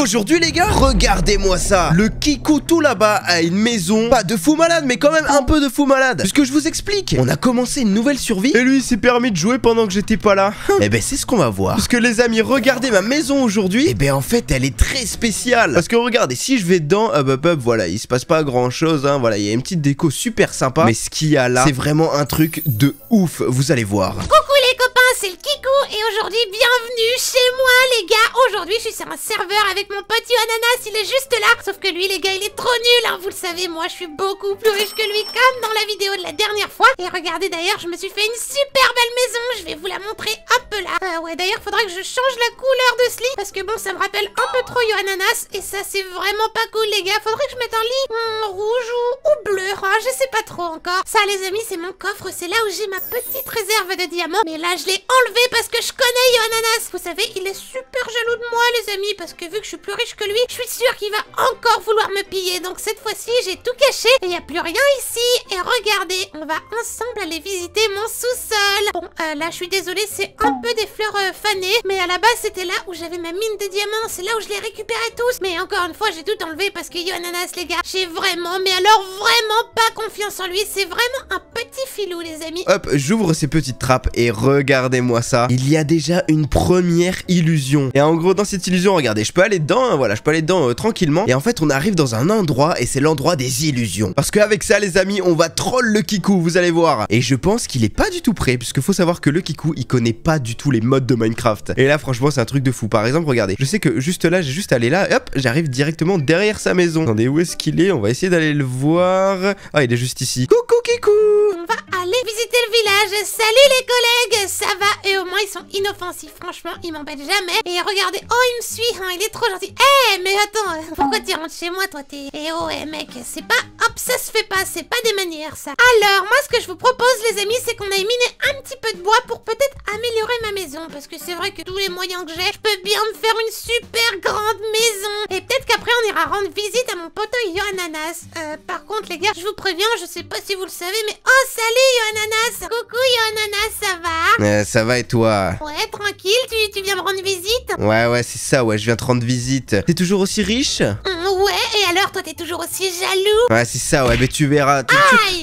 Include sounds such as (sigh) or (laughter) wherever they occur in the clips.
Aujourd'hui les gars, regardez-moi ça Le Kiku tout là-bas a une maison Pas de fou malade, mais quand même un peu de fou malade Puisque je vous explique, on a commencé une nouvelle survie Et lui il s'est permis de jouer pendant que j'étais pas là Et eh ben c'est ce qu'on va voir Parce que les amis, regardez ma maison aujourd'hui et eh ben en fait elle est très spéciale Parce que regardez, si je vais dedans, hop hop hop, voilà Il se passe pas grand chose, hein. voilà, il y a une petite déco super sympa Mais ce qu'il y a là, c'est vraiment un truc de ouf Vous allez voir Coucou c'est le Kikou et aujourd'hui bienvenue chez moi les gars Aujourd'hui je suis sur un serveur avec mon pote Ananas, il est juste là Sauf que lui les gars il est trop nul hein, vous le savez moi je suis beaucoup plus riche que lui comme dans la vidéo de la dernière fois Et regardez d'ailleurs je me suis fait une super belle maison, je vais vous la montrer un peu là euh, Ouais d'ailleurs faudrait que je change la couleur de ce lit parce que bon ça me rappelle un peu trop Ananas Et ça c'est vraiment pas cool les gars, faudrait que je mette un lit hmm, rouge ou, bleu, ah, je sais pas trop encore Ça les amis c'est mon coffre, c'est là où j'ai ma petite réserve de diamants Mais là je l'ai enlevé parce que je connais Yoananas. Vous savez, il est super jaloux de moi, les amis, parce que vu que je suis plus riche que lui, je suis sûre qu'il va encore vouloir me piller. Donc cette fois-ci, j'ai tout caché et il n'y a plus rien ici. Et regardez, on va ensemble aller visiter mon sous-sol. Bon, euh, là, je suis désolée, c'est un peu des fleurs euh, fanées, mais à la base, c'était là où j'avais ma mine de diamants. C'est là où je les récupérais tous. Mais encore une fois, j'ai tout enlevé parce que Yoananas, les gars, j'ai vraiment, mais alors vraiment pas confiance en lui. C'est vraiment un petit filou, les amis. Hop, j'ouvre ces petites trappes et regardez moi ça. Il y a déjà une première illusion. Et en gros, dans cette illusion, regardez, je peux aller dedans, hein, voilà, je peux aller dedans euh, tranquillement. Et en fait, on arrive dans un endroit et c'est l'endroit des illusions. Parce que avec ça, les amis, on va troll le Kiku, vous allez voir. Et je pense qu'il est pas du tout prêt, puisque faut savoir que le Kiku, il connaît pas du tout les modes de Minecraft. Et là, franchement, c'est un truc de fou. Par exemple, regardez, je sais que juste là, j'ai juste allé là, hop, j'arrive directement derrière sa maison. Attendez, où est-ce qu'il est On va essayer d'aller le voir. Ah, il est juste ici. Coucou Kiku On va aller visiter le village. Salut les collègues, ça va et au moins ils sont inoffensifs. Franchement, ils m'embêtent jamais. Et regardez, oh il me suit, hein, il est trop gentil. Eh mais attends, euh, pourquoi tu rentres chez moi toi t'es... Eh oh eh, mec, c'est pas... Hop, ça se fait pas, c'est pas des manières ça. Alors, moi ce que je vous propose les amis, c'est qu'on aille miner un petit peu de bois pour peut-être améliorer ma maison parce que c'est vrai que tous les moyens que j'ai, je peux bien me faire une super grande maison. Et peut-être qu'après on ira rendre visite à mon poteau Yohananas euh, par contre les gars, je vous préviens, je sais pas si vous le savez, mais oh salut Yohananas Coucou Yohananas, ça va euh, Ça va et toi Ouais, tranquille. Tu, viens me rendre visite Ouais, ouais, c'est ça. Ouais, je viens te rendre visite. T'es toujours aussi riche hum, Ouais. Et alors, toi, t'es toujours aussi jaloux Ouais, c'est ça. Ouais, mais tu verras. Tu,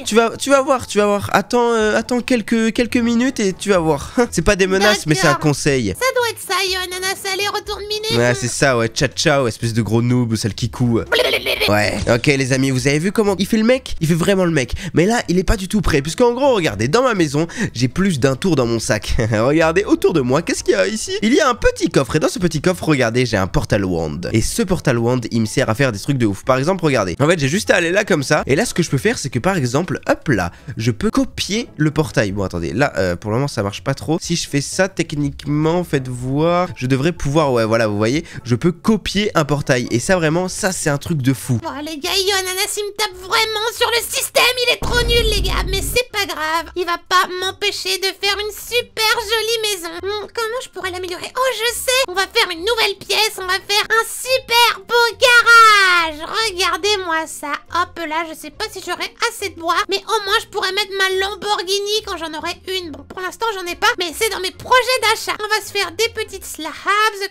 tu, vas, tu vas voir. Tu vas voir. Attends, euh, attends quelques quelques minutes et tu vas voir. (laughs) C'est pas des menaces, mais c'est un conseil. Ça doit être ça, yo, ananas retourne miner. Ouais, hein. c'est ça, ouais. Ciao, ciao, espèce de gros noob, celle qui coue. Ouais, ok, les amis, vous avez vu comment il fait le mec Il fait vraiment le mec. Mais là, il est pas du tout prêt, puisqu'en gros, regardez, dans ma maison, j'ai plus d'un tour dans mon sac. (laughs) regardez, autour de moi, qu'est-ce qu'il y a ici Il y a un petit coffre, et dans ce petit coffre, regardez, j'ai un portal wand. Et ce portal wand, il me sert à faire des trucs de ouf. Par exemple, regardez, en fait, j'ai juste à aller là comme ça, et là, ce que je peux faire, c'est que par exemple, hop là, je peux copier le portail. Bon, attendez, là, euh, pour le moment, ça marche pas trop si je fais ça techniquement, faites voir, je devrais pouvoir, ouais voilà, vous voyez, je peux copier un portail. Et ça vraiment, ça c'est un truc de fou. Oh les gars, Yonanas il me tape vraiment sur le système, il est trop nul les gars, mais c'est pas grave. Il va pas m'empêcher de faire une super jolie maison. Hum, comment je pourrais l'améliorer Oh je sais, on va faire une nouvelle pièce, on va faire un super beau garage. Regardez-moi ça. Hop là, je sais pas si j'aurai assez de bois, mais au moins je pourrais mettre ma Lamborghini quand j'en aurai une. Bon pour l'instant j'en ai pas, mais c'est dans mes projets d'achat. On va se faire des petites slabs,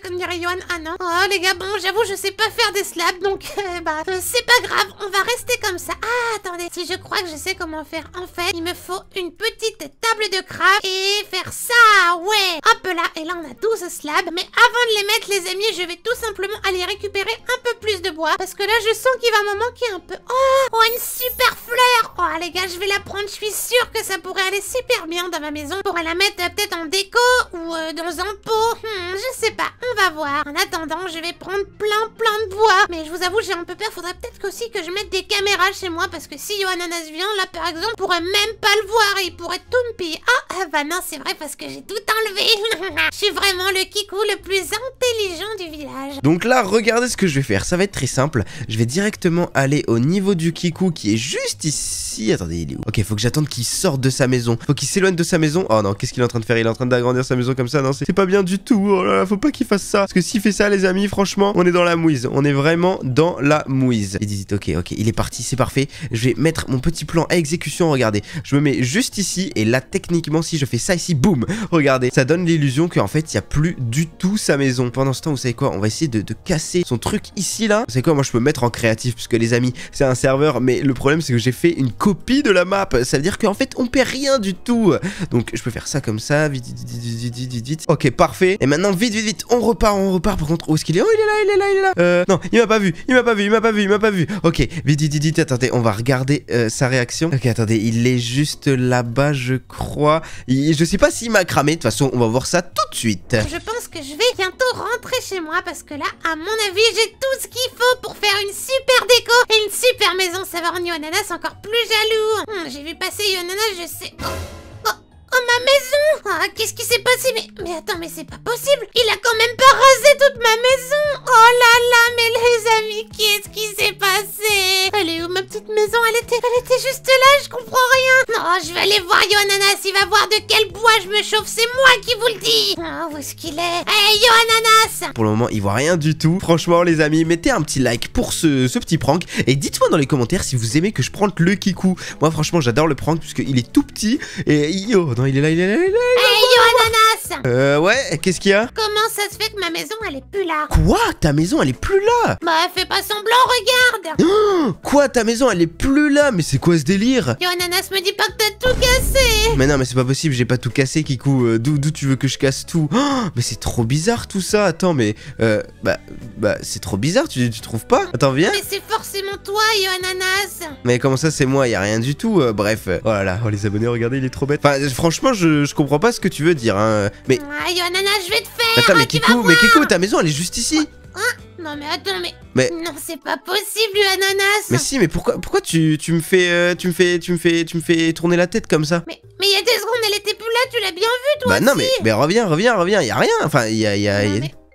comme dirait Ah non. Oh les gars, bon, j'avoue, je sais pas faire des slabs, donc (laughs) eh bah, euh, c'est pas grave, on va rester comme ça. Ah, attendez, si je crois que je sais comment faire, en fait, il me faut une petite table de crabe et faire ça, ouais. Hop là, et là on a 12 slabs, mais avant de les mettre, les amis, je vais tout simplement aller récupérer un peu plus de bois, parce que là, je sens qu'il va me manquer un peu. Oh, oh, une super fleur. Oh les gars, je vais la prendre, je suis sûre que ça pourrait aller super bien dans ma maison. On pourrait la mettre euh, peut-être en déco ou euh, dans un pot. Hmm, je sais pas, on va voir. En attendant, je vais prendre plein plein de bois. Mais je vous avoue, j'ai un peu peur. Faudrait peut-être aussi que je mette des caméras chez moi parce que si Yohananas vient, là par exemple, pourrait même pas le voir il pourrait tout ah, ah, bah non, c'est vrai parce que j'ai tout enlevé. (laughs) je suis vraiment le Kiku le plus intelligent du village. Donc là, regardez ce que je vais faire. Ça va être très simple. Je vais directement aller au niveau du Kiku qui est juste ici. Attendez, il est où Ok, faut que j'attende qu'il sorte de sa maison. Faut qu'il s'éloigne de sa maison. Oh non, qu'est-ce qu'il est en train de faire il est en train d'agrandir sa maison comme ça. Non, c'est pas bien du tout. Oh là faut pas qu'il fasse ça. Parce que s'il fait ça, les amis, franchement, on est dans la mouise. On est vraiment dans la mouise. Il dit ok, ok, il est parti, c'est parfait. Je vais mettre mon petit plan à exécution. Regardez, je me mets juste ici. Et là, techniquement, si je fais ça ici, boum, regardez, ça donne l'illusion qu'en fait, il n'y a plus du tout sa maison. Pendant ce temps, vous savez quoi On va essayer de, de casser son truc ici, là. Vous savez quoi Moi, je peux mettre en créatif, puisque les amis, c'est un serveur. Mais le problème, c'est que j'ai fait une copie de la map. Ça veut dire qu'en fait, on perd rien du tout. Donc, je peux faire ça comme ça, Vite, vite, vite, vite, vite, vite. Ok, parfait. Et maintenant, vite, vite, vite. On repart, on repart. Par contre, où est-ce qu'il est Oh, il est là, il est là, il est là. Euh, non, il m'a pas vu. Il m'a pas vu, il m'a pas vu, il m'a pas vu. Ok, vite, vite, vite. Attendez, on va regarder sa réaction. Ok, attendez, il est juste là-bas, je crois. je sais pas s'il m'a cramé. De toute façon, on va voir ça tout de suite. Je pense que je vais bientôt rentrer chez moi parce que là, à mon avis, j'ai tout ce qu'il faut pour faire une super déco et une super maison saveur ananas encore plus jaloux. j'ai vu passer Yonanas, je sais ma maison Ah, qu'est-ce qui s'est passé mais, mais attends, mais c'est pas possible Il a quand même pas rasé toute ma maison Oh là là, mais les amis, qu'est-ce qui s'est passé Elle est où, ma petite maison Elle était, elle était juste là, je comprends rien Non, je vais aller voir Ananas il va voir de quel c'est moi qui vous le dis Oh, où est-ce qu'il est Hey, eh, yo, ananas Pour le moment, il voit rien du tout. Franchement, les amis, mettez un petit like pour ce, ce petit prank. Et dites-moi dans les commentaires si vous aimez que je prenne le kikou. Moi, franchement, j'adore le prank puisqu'il est tout petit. Et yo, non, il est là, il est là, il est là. Hey, yo, ananas Euh, ouais, qu'est-ce qu'il y a Comment ça se fait que ma maison, elle est plus là Quoi Ta maison, elle est plus là Bah, fais pas semblant, regarde (gasps) Quoi Ta maison, elle est plus là Mais c'est quoi ce délire Yo, ananas, me dit pas que t'as tout cassé Mais non, mais c'est pas possible, j'ai pas tout cassé, Kikou. Euh, d'où tu veux que je casse tout oh, Mais c'est trop bizarre tout ça. Attends, mais euh, bah, bah c'est trop bizarre. Tu, tu trouves pas Attends, viens. Mais c'est forcément toi, Yohananas. Mais comment ça, c'est moi Y a rien du tout. Euh, bref. Oh là là, oh, les abonnés, regardez, il est trop bête. Enfin, franchement, je, comprends pas ce que tu veux dire. Hein. Mais. Ah, Yohananas, je vais te faire. Attends, mais hein, Kiku, mais ta maison, elle est juste ici. Oh, non mais attends, mais... Non, c'est pas possible, ananas Mais si, mais pourquoi, pourquoi tu, tu me fais, euh, tu me fais, tu me fais, tu me fais tourner la tête comme ça Mais, mais il y a des secondes, elle était plus là, tu l'as bien vu, toi Bah non, mais, mais reviens, reviens, reviens, y a rien, enfin, il Y a,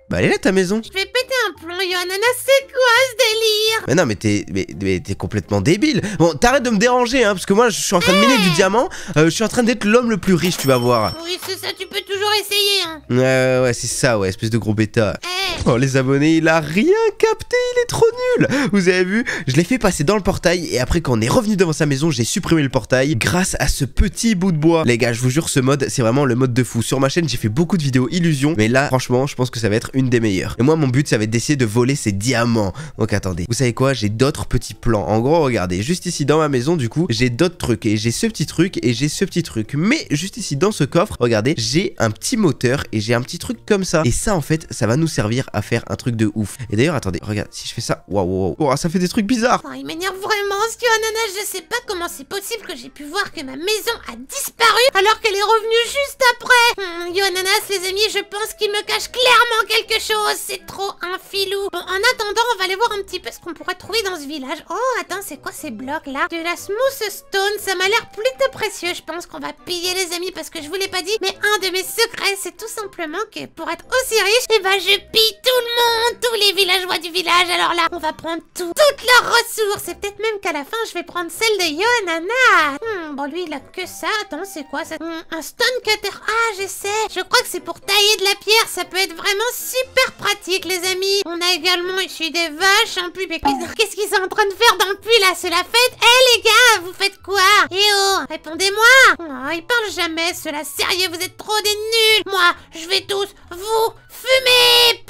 Bah elle est là ta maison Je vais péter un plomb, Yohananas, c'est quoi ce délire Mais non, mais t'es mais, complètement débile Bon, t'arrêtes de me déranger, hein, parce que moi je suis en train de miner eh du diamant, euh, je suis en train d'être l'homme le plus riche, tu vas voir Oui, c'est ça, tu peux toujours essayer, hein Ouais, ouais, c'est ça, ouais, espèce de gros bêta eh, Oh, les abonnés, il a rien capté, il est trop nul Vous avez vu, je l'ai fait passer dans le portail et après quand on est revenu devant sa maison, j'ai supprimé le portail grâce à ce petit bout de bois. Les gars, je vous jure, ce mode, c'est vraiment le mode de fou. Sur ma chaîne, j'ai fait beaucoup de vidéos illusions, mais là, franchement, je pense que ça va être une des meilleures. Et moi, mon but, ça va être d'essayer de voler ces diamants. Donc attendez, vous savez quoi, j'ai d'autres petits plans. En gros, regardez, juste ici dans ma maison, du coup, j'ai d'autres trucs et j'ai ce petit truc et j'ai ce petit truc. Mais juste ici dans ce coffre, regardez, j'ai un petit moteur et j'ai un petit truc comme ça. Et ça, en fait, ça va nous servir à faire un truc de ouf. Et d'ailleurs, attendez, regarde, si je fais ça, waouh, waouh, wow. Oh, ça fait des trucs bizarres. Oh, il m'énerve vraiment, ce ananas, je sais pas comment c'est possible que j'ai pu voir que ma maison a disparu alors qu'elle est revenue juste après. Yo hmm, ananas les amis, je pense qu'il me cache clairement quelque chose. C'est trop un filou. en attendant, on va aller voir un petit peu ce qu'on pourrait trouver dans ce village. Oh, attends, c'est quoi ces blocs là De la smooth stone, ça m'a l'air plutôt précieux. Je pense qu'on va piller les amis parce que je vous l'ai pas dit. Mais un de mes secrets, c'est tout simplement que pour être aussi riche, eh ben je pille tout le monde, tous les villageois du village. Alors là, on va prendre tout, toutes leurs ressources. Et peut-être même qu'à la fin, je vais prendre celle de Yonana. Hmm, bon, lui, il a que ça. Attends, c'est quoi ça hmm, Un stone cutter. Ah, je Je crois que c'est pour tailler de la pierre. Ça peut être vraiment super pratique, les amis. On a également ici des vaches. Un puits. Oh. Qu'est-ce qu'ils sont en train de faire dans le puits, là C'est la fête Eh, les gars, vous faites quoi Eh oh, répondez-moi. Oh, ils parlent jamais, cela. Sérieux, vous êtes trop des nuls. Moi, je vais tous vous fumer.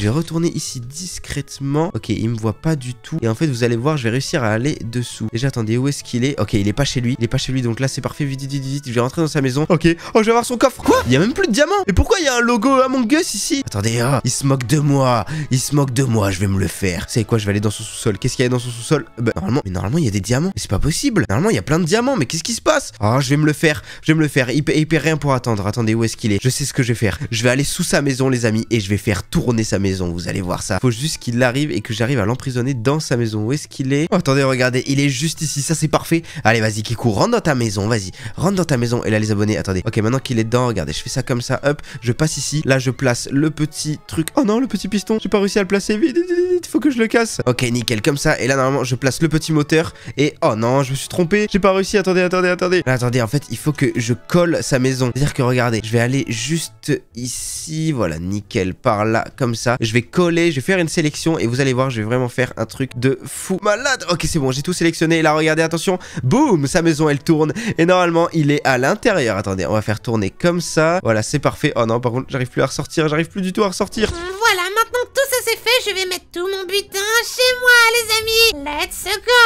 Je vais retourner ici discrètement. Ok, il me voit pas du tout. Et en fait, vous allez voir, je vais réussir à aller dessous. Déjà, attendez, où est-ce qu'il est Ok, il est pas chez lui. Il est pas chez lui, donc là, c'est parfait. Vite, vite, vite, vite. Je vais rentrer dans sa maison. Ok. Oh, je vais avoir son coffre. Quoi Il y a même plus de diamants. Mais pourquoi il y a un logo Among Us ici Attendez, ah, il se moque de moi. Il se moque de moi. Je vais me le faire. C'est quoi Je vais aller dans son sous-sol. Qu'est-ce qu'il y a dans son sous-sol Bah, normalement, mais normalement, il y a des diamants. Mais c'est pas possible. Normalement, il y a plein de diamants. Mais qu'est-ce qui se passe Ah, oh, je vais me le faire. Je vais me le faire. Il, il paie rien pour attendre. Attendez, où est-ce qu'il est Je sais ce que je vais faire. Je vais aller sous sa maison, les amis, et je vais faire tourner sa maison, vous allez voir ça. Faut juste qu'il arrive et que j'arrive à l'emprisonner dans sa maison. Où est-ce qu'il est, oh, Attendez, regardez, il est juste ici, ça c'est parfait. Allez, vas-y, Kiku, rentre dans ta maison, vas-y, rentre dans ta maison. Et là, les abonnés, attendez. Ok, maintenant qu'il est dedans, regardez, je fais ça comme ça, hop, je passe ici. Là, je place le petit truc. Oh non, le petit piston, j'ai pas réussi à le placer. Vite, vite, vite, faut que je le casse. Ok, nickel, comme ça. Et là, normalement, je place le petit moteur. Et oh non, je me suis trompé, j'ai pas réussi. Attendez, attendez, attendez. attendez, en fait, il faut que je colle sa maison. C'est-à-dire que regardez, je vais aller juste ici. Voilà, nickel, par là comme ça. Je vais coller, je vais faire une sélection et vous allez voir, je vais vraiment faire un truc de fou malade. Ok, c'est bon, j'ai tout sélectionné. Là, regardez, attention, boum, sa maison, elle tourne. Et normalement, il est à l'intérieur. Attendez, on va faire tourner comme ça. Voilà, c'est parfait. Oh non, par contre, j'arrive plus à ressortir, j'arrive plus du tout à ressortir. Voilà, maintenant tout ça c'est fait, je vais mettre tout mon butin chez moi, les amis. Let's go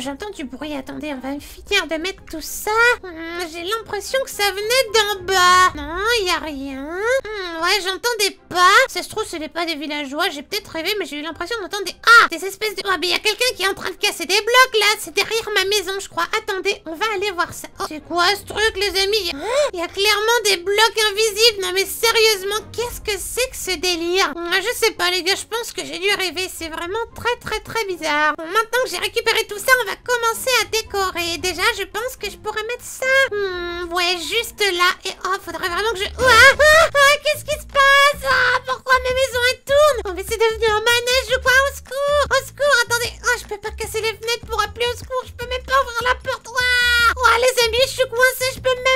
J'entends du bruit, attendez, on va finir de mettre tout ça. Hmm, j'ai l'impression que ça venait d'en bas. Non, il a rien. Hmm, ouais, j'entendais pas. Ça se trouve, ce n'est pas des villageois. J'ai peut-être rêvé, mais j'ai eu l'impression d'entendre des... Ah, des espèces de... Ah, mais il y a quelqu'un qui est en train de casser des blocs, là. C'est derrière ma maison, je crois. Attendez, on va aller voir ça. Oh, c'est quoi ce truc, les amis hein? Il y a clairement des blocs invisibles. Non, mais sérieusement, qu'est-ce que c'est que ce délire Moi hmm, Je sais pas, les gars, je pense que j'ai dû rêver. C'est vraiment très, très, très bizarre. maintenant que j'ai récupéré tout ça, on va commencer à décorer. Déjà, je pense que je pourrais mettre ça. Hmm, ouais, juste là. Et oh, faudrait vraiment que je... Ah, ah, ah, qu'est-ce qui se passe Pourquoi mes maison, elle tourne Oh, mais c'est devenu un manège ou quoi Au secours Au secours Attendez Oh, je peux pas casser les fenêtres pour appeler au secours. Je peux même pas ouvrir la porte. Ouah, oh, les amis, je suis coincée. Je peux même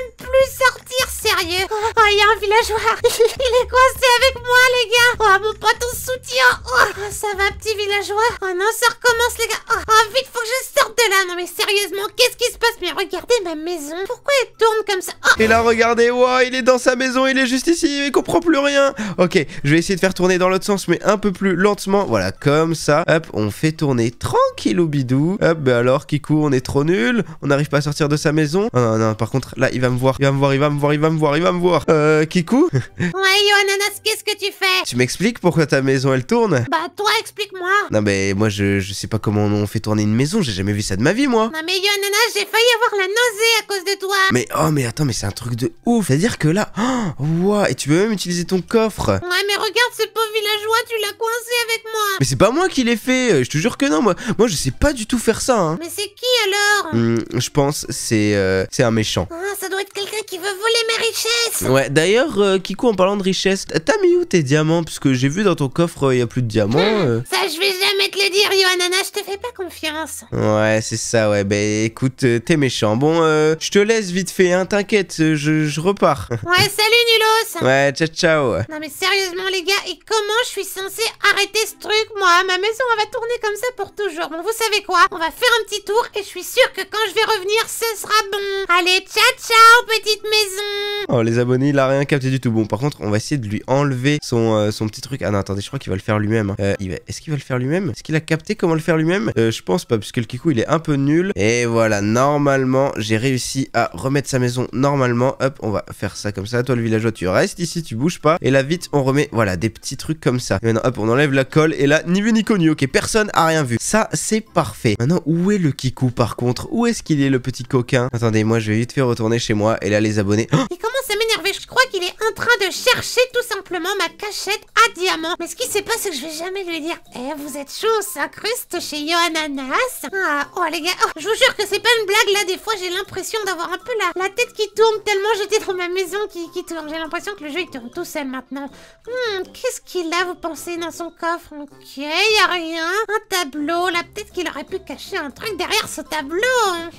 Oh, il y a un villageois (laughs) Il est coincé avec moi, les gars Oh, mon pote, on soutien. Oh, ça va, petit villageois Oh non, ça recommence, les gars oh, oh, vite, faut que je sorte de là Non mais sérieusement, qu'est-ce qui se passe Mais regardez ma maison Pourquoi elle tourne comme ça oh. Et là, regardez, wow, il est dans sa maison, il est juste ici, il comprend plus rien Ok, je vais essayer de faire tourner dans l'autre sens, mais un peu plus lentement, voilà, comme ça Hop, on fait tourner tranquille au bidou Hop, bah alors, Kikou, on est trop nul On n'arrive pas à sortir de sa maison oh, Non, non, par contre, là, il va me voir, il va me voir, il va me voir, il va me voir arrive il va me voir. Euh, Kikou (laughs) Ouais, Yohananas, qu'est-ce que tu fais Tu m'expliques pourquoi ta maison, elle tourne Bah, toi, explique-moi. Non, mais moi, je, sais pas comment on fait tourner une maison, j'ai jamais vu ça de ma vie, moi. Non, mais Yohananas, j'ai failli avoir la nausée à cause de toi. Mais oh, mais attends, mais c'est un truc de ouf. C'est-à-dire que là, oh, et tu veux même utiliser ton coffre. Ouais, mais regarde ce pauvre villageois, tu l'as coincé avec moi. Mais c'est pas moi qui l'ai fait, euh, je te jure que non, moi. Moi, je sais pas du tout faire ça, hein. Mais c'est qui alors hmm, Je pense c'est euh, c'est un méchant. Ah, ça doit être quelqu'un qui veut voler mes Ouais, d'ailleurs, euh, en parlant de richesse, t'as mis où tes diamants Puisque j'ai vu dans ton coffre, euh, il y a plus de diamants. Hum, euh. Ça, je vais jamais te le dire, Yohanana, je te fais pas confiance. Ouais, c'est ça, ouais. Bah écoute, euh, t'es méchant. Bon, euh, je te laisse vite fait, hein, t'inquiète, euh, je, repars. (laughs) ouais, salut, Nulos Ouais, ciao, ciao. Non mais sérieusement, les gars, et comment je suis censé arrêter ce truc, moi Ma maison, elle va tourner comme ça pour toujours. Bon, vous savez quoi On va faire un petit tour et je suis sûre que quand je vais revenir, ce sera bon. Allez, ciao, ciao, petite maison Oh, les abonnés, il a rien capté du tout. Bon, par contre, on va essayer de lui enlever son, son petit truc. Ah non, attendez, je crois qu'il va le faire lui-même. Hein. Est-ce qu'il va le faire lui-même est-ce qu'il a capté comment le faire lui-même euh, Je pense pas, puisque le Kiku, il est un peu nul. Et voilà, normalement, j'ai réussi à remettre sa maison normalement. Hop, on va faire ça comme ça. Toi, le villageois, tu restes ici, tu bouges pas. Et là, vite, on remet, voilà, des petits trucs comme ça. Et maintenant, hop, on enlève la colle. Et là, ni vu ni connu. Ok, personne a rien vu. Ça, c'est parfait. Maintenant, où est le Kiku, par contre Où est-ce qu'il est, le petit coquin Attendez, moi, je vais vite faire retourner chez moi. Et là, les abonnés... Oh comment ça il est en train de chercher tout simplement ma cachette à diamant. Mais ce qui se pas, c'est que je vais jamais lui dire Eh, vous êtes chaud, ça cruste chez Yohananas ah, Oh les gars, oh, je vous jure que c'est pas une blague là, des fois j'ai l'impression d'avoir un peu la, la, tête qui tourne tellement j'étais dans ma maison qui, qui tourne. J'ai l'impression que le jeu il tourne tout seul maintenant. Hmm, qu'est-ce qu'il a, vous pensez, dans son coffre Ok, y a rien. Un tableau, là peut-être qu'il aurait pu cacher un truc derrière ce tableau.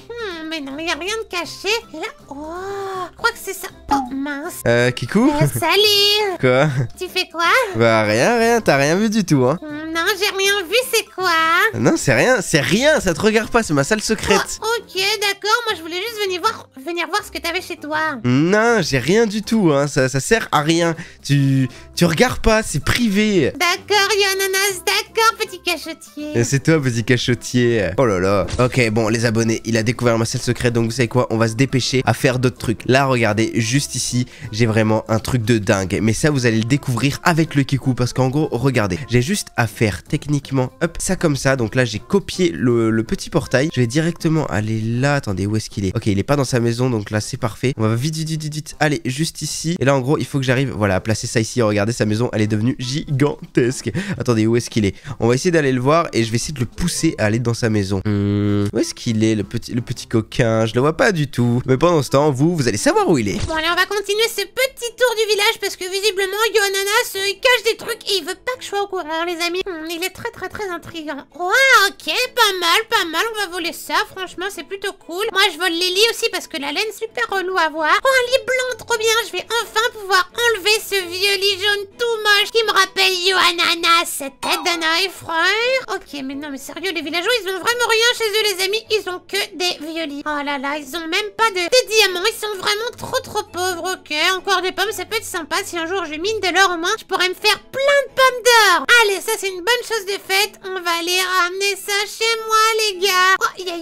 Hmm, mais non, y a rien de caché. Et là, oh, je crois que c'est ça. Oh mince. Euh, Kikou euh, oh, Salut (laughs) Quoi Tu fais quoi Bah rien, rien, t'as rien vu du tout, hein hmm, Non, j'ai rien vu, c'est quoi Non, c'est rien, c'est rien, ça te regarde pas, c'est ma salle secrète. Oh, ok, d'accord, moi je voulais juste venir voir, venir voir ce que t'avais chez toi. Non, j'ai rien du tout, hein, ça, ça sert à rien. Tu, tu regardes pas, c'est privé. D'accord, Yonanas, d'accord, petit cachotier. C'est toi, petit cachotier. Oh là là. Ok, bon, les abonnés, il a découvert ma salle secrète, donc vous savez quoi, on va se dépêcher à faire d'autres trucs. Là, regardez, juste ici, j'ai vraiment un truc de dingue. Mais ça, vous allez le découvrir avec le Kiku parce qu'en gros, regardez, j'ai juste à faire techniquement, hop, ça comme ça. Donc là, j'ai copié le, petit portail. Je vais directement aller là. Attendez, où est-ce qu'il est, Ok, il est pas dans sa maison, donc là, c'est parfait. On va vite, vite, vite, vite, aller juste ici. Et là, en gros, il faut que j'arrive, voilà, à placer ça ici. Regardez, sa maison, elle est devenue gigantesque. Attendez, où est-ce qu'il est, On va essayer d'aller le voir et je vais essayer de le pousser à aller dans sa maison. Hmm, où est-ce qu'il est, le petit, le petit coquin Je le vois pas du tout. Mais pendant ce temps, vous, vous allez savoir où il est. Bon, allez, on va continuer ce petit tour du village parce que visiblement Yohanana se cache des trucs et il veut pas que je sois au courant les amis. Hmm, il est très très très intriguant. Ouais ok pas mal pas mal on va voler ça franchement c'est plutôt cool. Moi je vole les lits aussi parce que la laine super relou à voir. Oh un lit blanc trop bien je vais enfin pouvoir enlever ce vieux lit jaune tout moche qui me rappelle Yohanana cette tête d'un frère. Ok mais non mais sérieux les villageois ils ont vraiment rien chez eux les amis ils ont que des vieux Oh là là ils ont même pas de, diamants ils sont vraiment trop trop pauvres ok des pommes, ça peut être sympa. Si un jour je mine de l'or au moins, je pourrais me faire plein de pommes d'or. Allez, ça c'est une bonne chose de faite. On va aller ramener ça chez moi, les gars.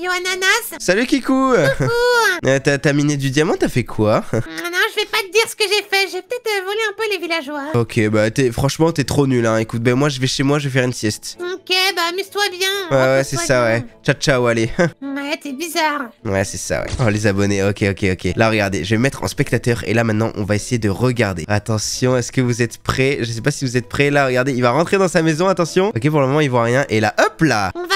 Ananas Salut Kikou Coucou (laughs) eh, T'as miné du diamant, t'as fait quoi (laughs) ah Non, je vais pas te dire ce que j'ai fait, j'ai peut-être euh, volé un peu les villageois. Ok, bah es, franchement, t'es trop nul, hein. Écoute, ben bah, moi, je vais chez moi, je vais faire une sieste. Ok, bah amuse-toi bien Ouais, ouais, c'est ça, ouais. Ciao, ciao, allez (laughs) Ouais, t'es bizarre Ouais, c'est ça, ouais. Oh, les abonnés, ok, ok, ok. Là, regardez, je vais mettre en spectateur, et là, maintenant, on va essayer de regarder. Attention, est-ce que vous êtes prêts Je sais pas si vous êtes prêts, là, regardez, il va rentrer dans sa maison, attention. Ok, pour le moment, il voit rien, et là, hop là On va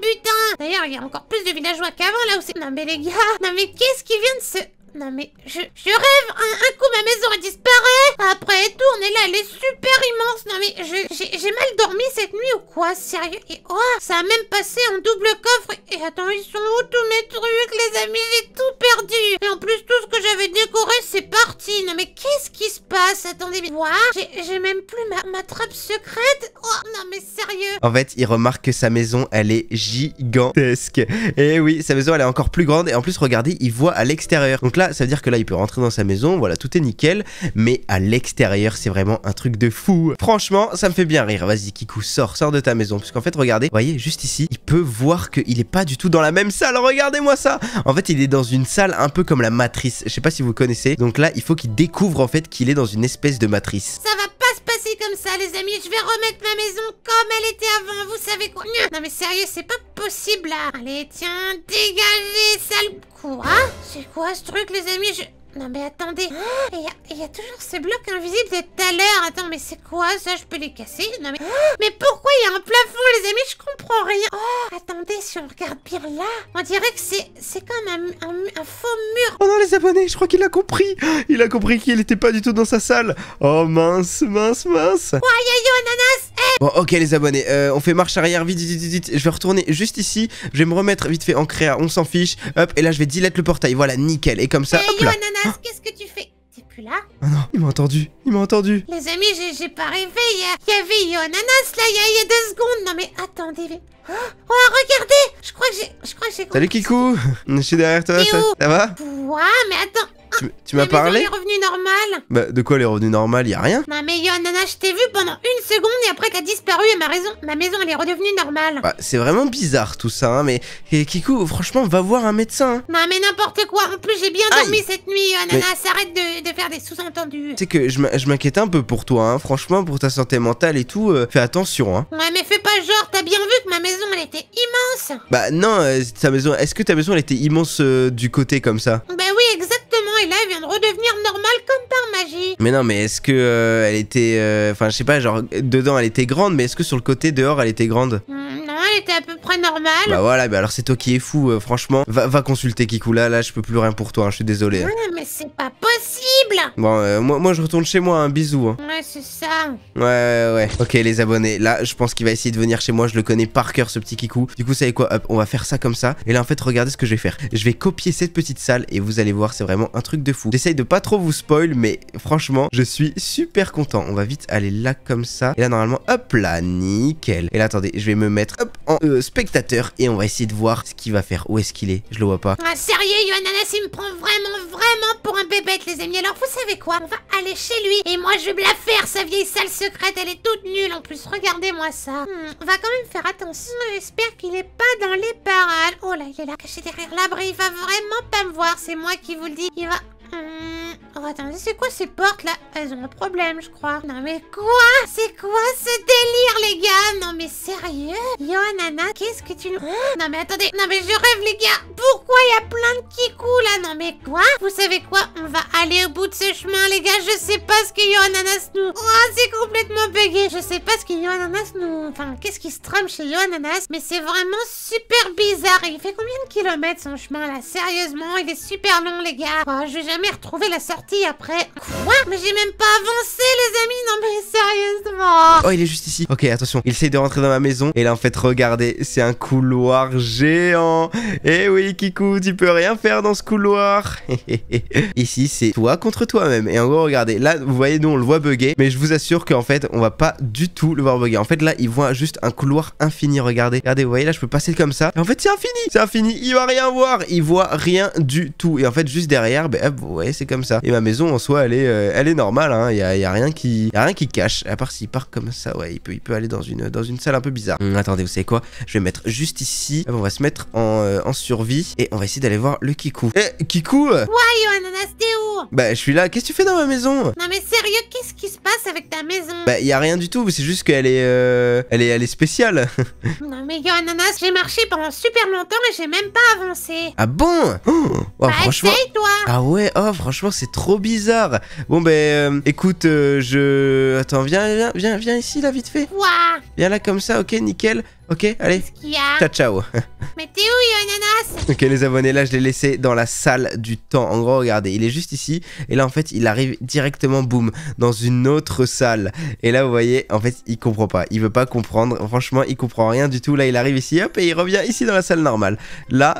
butin D'ailleurs, il y a encore plus de villageois qu'avant là aussi. Non mais les gars, non mais qu'est-ce qui vient de se... Non mais je, je rêve un, coup ma maison a disparu Après tout on est là elle est super immense Non mais j'ai mal dormi cette nuit Quoi, sérieux Et oh, ça a même passé en double coffre. Et attends, ils sont où tous mes trucs, les amis J'ai tout perdu. Et en plus, tout ce que j'avais décoré, c'est parti. Non, mais qu'est-ce qui se passe Attendez, mais... Wow, j'ai même plus ma, trappe secrète. Oh, non, mais sérieux En fait, il remarque que sa maison, elle est gigantesque. Et eh oui, sa maison, elle est encore plus grande. Et en plus, regardez, il voit à l'extérieur. Donc là, ça veut dire que là, il peut rentrer dans sa maison. Voilà, tout est nickel. Mais à l'extérieur, c'est vraiment un truc de fou. Franchement, ça me fait bien rire. Vas-y, Kikou, sors, sort de maison. Parce qu'en fait, regardez, voyez, juste ici, il peut voir qu'il est pas du tout dans la même salle. Regardez-moi ça En fait, il est dans une salle un peu comme la matrice. Je sais pas si vous connaissez. Donc là, il faut qu'il découvre en fait qu'il est dans une espèce de matrice. Ça va pas se passer comme ça, les amis. Je vais remettre ma maison comme elle était avant. Vous savez quoi Non mais sérieux, c'est pas possible là. Allez, tiens, dégagez, sale quoi hein? C'est quoi ce truc, les amis Je... Non mais attendez, il y, a toujours ces blocs invisibles de tout à l'heure. Attends, mais c'est quoi ça Je peux les casser Non mais... Mais pourquoi il y a un plafond, les amis Je comprends rien. Oh, attendez, si on regarde bien là, on dirait que c'est c'est comme un, un, faux mur. Oh non, les abonnés, je crois qu'il a compris. Il a compris qu'il n'était pas du tout dans sa salle. Oh mince, mince, mince. yo ananas eh, Bon, ok les abonnés, euh, on fait marche arrière, vite, vite, vite, vite. Je vais retourner juste ici. Je vais me remettre vite fait en créa, on s'en fiche. Hop, et là je vais dilater le portail. Voilà, nickel. Et comme ça, hop Hein qu'est-ce que tu fais T'es plus là Ah non, il m'a entendu, il m'a entendu Les amis, j'ai pas rêvé, il y, avait là, il y, a deux secondes Non mais attendez, hein oh, regardez Je crois que j'ai... Salut Kikou Je suis derrière toi, ça, ça va Quoi Mais attends, tu, m'as parlé les revenus normale Bah, de quoi les revenus normales Y'a rien Non, bah, mais un je t'ai vu pendant une seconde et après t'as disparu et ma, raison, ma maison elle est redevenue normale. Bah, c'est vraiment bizarre tout ça, hein, mais. Et franchement, va voir un médecin. Hein. Non, mais n'importe quoi. En plus, j'ai bien dormi cette nuit, un Nana. S'arrête de, faire des sous-entendus. C'est que je m'inquiète un peu pour toi, hein. Franchement, pour ta santé mentale et tout, euh, fais attention, hein. Ouais, mais fais pas genre, t'as bien vu que ma maison elle était immense. Bah, non, euh, maison. Est-ce que ta maison elle était immense euh, du côté comme ça bah, et là elle vient de redevenir normale comme par magie. Mais non, mais est-ce que euh, elle était, euh, enfin je sais pas, genre dedans elle était grande, mais est-ce que sur le côté dehors elle était grande hmm était à peu près normal Bah voilà, mais bah alors c'est toi qui es fou, euh, franchement. Va, consulter Kikou là là je peux plus rien pour toi, hein, je suis désolé. Hein. mais c'est pas possible Bon, euh, moi, moi je retourne chez moi, un hein, bisou. Ouais, c'est ça. Ouais, ouais, ouais. Ok, les abonnés, là je pense qu'il va essayer de venir chez moi, je le connais par cœur ce petit Kikou. Du coup, vous savez quoi, Hop, on va faire ça comme ça. Et là en fait, regardez ce que je vais faire. Je vais copier cette petite salle et vous allez voir, c'est vraiment un truc de fou. J'essaye de pas trop vous spoil, mais franchement, je suis super content. On va vite aller là comme ça. Et là normalement, hop là, nickel. Et là attendez, je vais me mettre, hop, en euh, spectateur et on va essayer de voir ce qu'il va faire. Où est-ce qu'il est Je le vois pas. Ah, sérieux, Yohananas, il me prend vraiment, vraiment pour un bébête, les amis. Alors, vous savez quoi On va aller chez lui et moi, je vais me la faire, sa vieille salle secrète. Elle est toute nulle en plus. Regardez-moi ça. Hmm, on va quand même faire attention. J'espère qu'il est pas dans les parades. Oh là, il est là, caché derrière l'abri, Il va vraiment pas me voir. C'est moi qui vous le dis. Il va Hum, oh, attendez, c'est quoi ces portes là Elles ont un problème, je crois. Non mais quoi C'est quoi ce délire, les gars Non mais sérieux Yohananas qu'est-ce que tu... nous hein? non mais attendez, non mais je rêve, les gars Pourquoi il y a plein de kikous là Non mais quoi Vous savez quoi On va aller au bout de ce chemin, les gars. Je sais pas ce que Yohananas nous... Oh, c'est complètement bugué. Je sais pas ce que Yohananas nous... Enfin, qu'est-ce qui se trame chez Yohananas Mais c'est vraiment super bizarre. Il fait combien de kilomètres son chemin là Sérieusement, il est super long, les gars. Oh, je jamais retrouvé la sortie après. Quoi Mais j'ai même pas avancé, les amis Non, mais sérieusement Oh, il est juste ici. Ok, attention. Il essaye de rentrer dans ma maison. Et là, en fait, regardez, c'est un couloir géant. Eh oui, Kikou, tu peux rien faire dans ce couloir. (laughs) ici, c'est toi contre toi-même. Et en gros, regardez, là, vous voyez, nous, on le voit bugger. Mais je vous assure qu'en fait, on va pas du tout le voir bugger. En fait, là, il voit juste un couloir infini. Regardez, regardez, vous voyez, là, je peux passer comme ça. Et en fait, c'est infini. C'est infini. Il va rien voir. Il voit rien du tout. Et en fait, juste derrière, ben, ouais, c'est comme ça. Et ma maison en soi, elle est, euh, elle est normale, hein. Il y a, y a, rien qui, y a rien qui cache. À part s'il part comme ça, ouais, il peut, il peut aller dans une, dans une salle un peu bizarre. Hum, attendez, vous savez quoi Je vais mettre juste ici. On va se mettre en, euh, en survie et on va essayer d'aller voir le Kikou. Eh, Kikou Ouais, ananas t'es où Bah, je suis là. Qu'est-ce que tu fais dans ma maison Non, mais sérieux, qu'est-ce qui se passe avec ta maison Bah, y a rien du tout. C'est juste qu'elle est, euh, elle est, elle est spéciale. (laughs) non, mais ananas j'ai marché pendant super longtemps et j'ai même pas avancé. Ah bon oh, oh bah, franchement... toi Ah ouais Oh, franchement, c'est trop bizarre. Bon, ben, euh, écoute, euh, je... Attends, viens, viens, viens, viens ici, là, vite fait. Viens là, comme ça, ok, nickel. Ok, allez. ciao, ciao. (laughs) Mais t'es où, Yonanas (laughs) Ok, les abonnés, là, je l'ai laissé dans la salle du temps. En gros, regardez, il est juste ici. Et là, en fait, il arrive directement, boum, dans une autre salle. Et là, vous voyez, en fait, il comprend pas. Il veut pas comprendre. Franchement, il comprend rien du tout. Là, il arrive ici, hop, et il revient ici dans la salle normale. Là,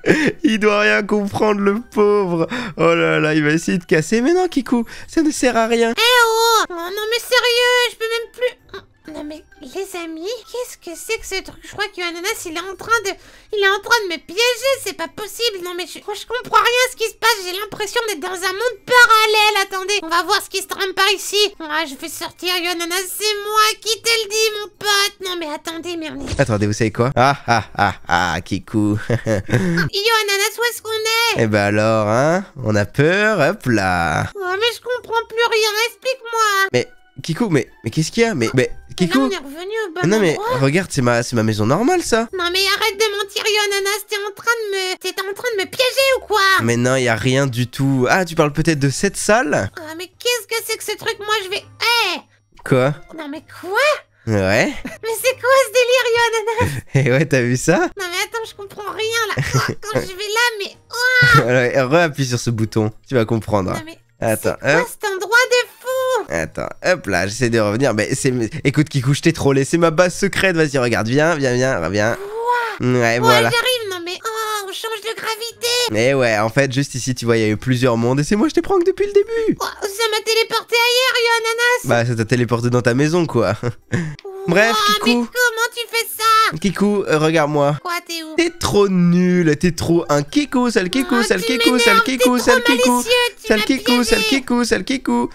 (laughs) il doit rien comprendre, le pauvre. Oh là là, il va essayer de casser. Mais non, Kikou, ça ne sert à rien. Eh oh, oh Non, mais sérieux, je peux même plus... Non mais les amis, qu'est-ce que c'est que ce truc Je crois que Ananas il est en train de, il est en train de me piéger, c'est pas possible. Non mais je, je comprends rien ce qui se passe. J'ai l'impression d'être dans un monde parallèle. Attendez, on va voir ce qui se trame par ici. Ah, je vais sortir Ananas, c'est moi qui t'ai le dis mon pote. Non mais attendez, merde. Attendez, vous savez quoi Ah ah ah ah, Kikou. (laughs) où est-ce qu'on est, Eh ben alors, hein On a peur, hop là. Oh mais je comprends plus rien. Explique-moi. Mais Kikou, mais mais qu'est-ce qu'il y a Mais mais au Non mais regarde, c'est ma, ma maison normale ça. Non mais arrête de mentir Yonanas, t'es en train de me en train de me piéger ou quoi Mais non, y a rien du tout. Ah, tu parles peut-être de cette salle Ah mais qu'est-ce que c'est que ce truc Moi je vais Eh Quoi Non mais quoi Ouais. Mais c'est quoi ce délire, Yonanas (laughs) Eh ouais, t'as vu ça Non mais attends, je comprends rien là. (laughs) Oh, quand je vais là, mais... Oh (laughs) sur ce bouton, tu vas comprendre. Non mais... Attends. C'est quoi cet Attends, hop là, j'essaie de revenir. Mais c'est. Écoute, Kikou, je t'ai trollé. C'est ma base secrète. Vas-y, regarde. Viens, viens, viens, reviens. Ouais, Ouais, ouais, voilà. j'arrive. Non, mais oh, on change de gravité. Mais ouais, en fait, juste ici, tu vois, il y a eu plusieurs mondes. Et c'est moi, je t'ai prank depuis le début. Oh, ça m'a téléporté ailleurs, yo, ananas. Bah, ça t'a téléporté dans ta maison, quoi. (laughs) Bref, wow, Kikou. Mais comment tu fais ça Kikou, euh, regarde-moi. Quoi, t'es où T'es trop nul, t'es trop un kikou, sale kikou, oh, sale kikou, sale kikou, sale kikou, sale kikou, sale kikou, sale kikou.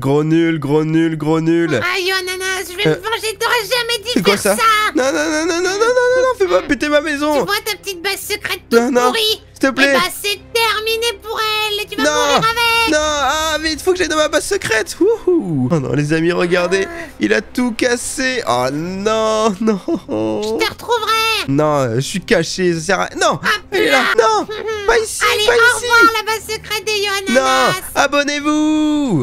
Gros nul, gros nul, gros nul. Oh, Aïe, ananas, je vais me euh. venger, t'aurais jamais dit faire ça. Non, non, non, non, non, non, non, non, fais pas péter ma maison. Tu vois ta petite base secrète toute s'il te plaît. Bah, c'est terminé pour elle. Tu vas mourir avec. Non, ah vite, faut que j'aille dans ma base secrète. Wouhou. Oh non, les amis, regardez, ah. il a tout cassé. Oh non, non. Je te retrouverai. Non, je suis caché cacher, ça Non ah, Non Pas ici Allez, pas au revoir la base secrète des Yohanna Non Abonnez-vous